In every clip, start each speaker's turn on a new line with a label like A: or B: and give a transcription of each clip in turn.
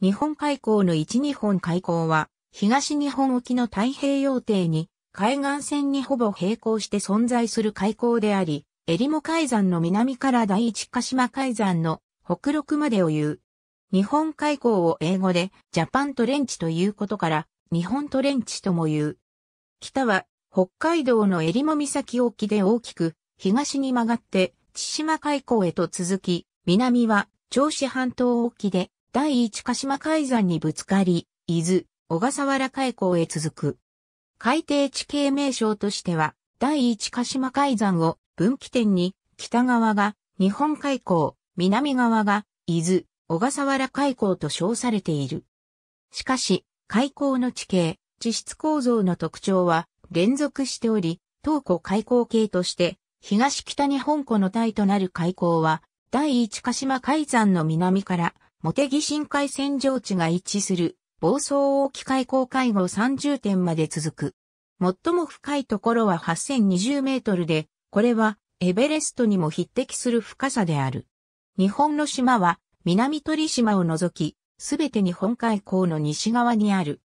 A: 日本海溝の1日本海溝は、東日本沖の太平洋底に、海岸線にほぼ並行して存在する海溝であり、エリモ海山の南から第一鹿島海山の北陸までを言う。日本海溝を英語でジャパントレンチということから、日本トレンチとも言う。北は北海道の襟裳岬沖で大きく、東に曲がって千島海溝へと続き、南は銚子半島沖で第一鹿島海山にぶつかり、伊豆、小笠原海溝へ続く。海底地形名称としては、第一鹿島海山を分岐点に、北側が日本海溝、南側が伊豆、小笠原海溝と称されている。しかし、海溝の地形、地質構造の特徴は連続しており、東湖海溝系として、東北日本湖の体となる海溝は、第一鹿島海山の南から、茂木深海戦場地が一致する、暴走大機海港海号30点まで続く。最も深いところは8020メートルで、これはエベレストにも匹敵する深さである。日本の島は南鳥島を除き、すべて日本海溝の西側にある。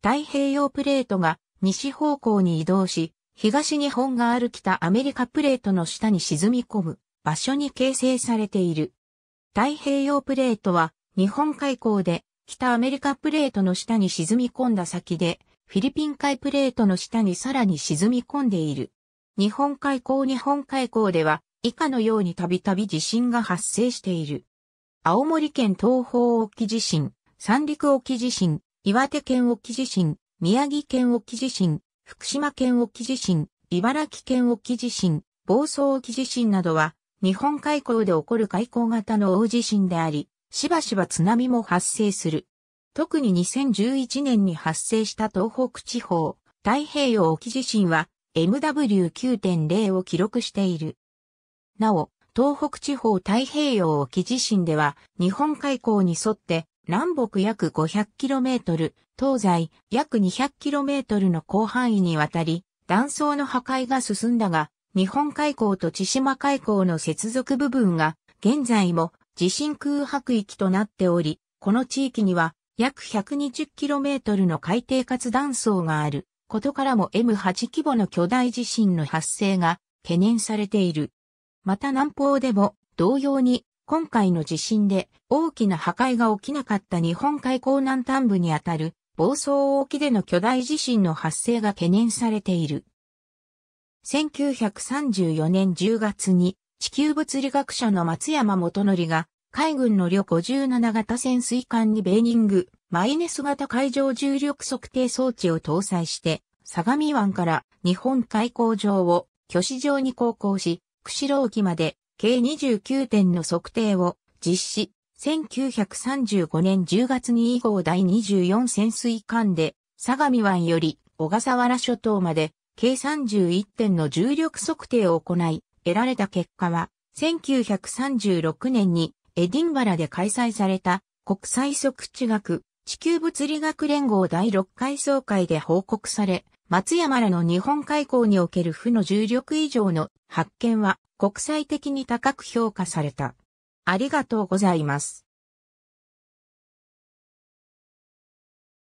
A: 太平洋プレートが西方向に移動し、東日本がある北アメリカプレートの下に沈み込む場所に形成されている。太平洋プレートは日本海溝で北アメリカプレートの下に沈み込んだ先でフィリピン海プレートの下にさらに沈み込んでいる。日本海溝日本海溝では以下のようにたびたび地震が発生している。青森県東方沖地震、三陸沖地震、岩手県沖地震、宮城県沖地震、福島県沖地震、茨城県沖地震、房総沖地震などは日本海溝で起こる海溝型の大地震であり、しばしば津波も発生する。特に2011年に発生した東北地方、太平洋沖地震は MW9.0 を記録している。なお、東北地方太平洋沖地震では日本海溝に沿って南北約 500km、東西約 200km の広範囲にわたり断層の破壊が進んだが日本海溝と千島海溝の接続部分が現在も地震空白域となっており、この地域には約 120km の海底活断層があることからも M8 規模の巨大地震の発生が懸念されている。また南方でも同様に今回の地震で大きな破壊が起きなかった日本海溝南端部にあたる房総沖での巨大地震の発生が懸念されている。1934年10月に地球物理学者の松山元則が海軍の旅57型潜水艦にベーニングマイネス型海上重力測定装置を搭載して相模湾から日本海港上を巨市場に航行し釧路沖まで計29点の測定を実施1935年10月に以降第24潜水艦で相模湾より小笠原諸島まで計31点の重力測定を行い、得られた結果は、1936年にエディンバラで開催された国際測地学地球物理学連合第6回総会で報告され、松山らの日本海溝における負の重力以上の発見は国際的に高く評価された。ありがとうございます。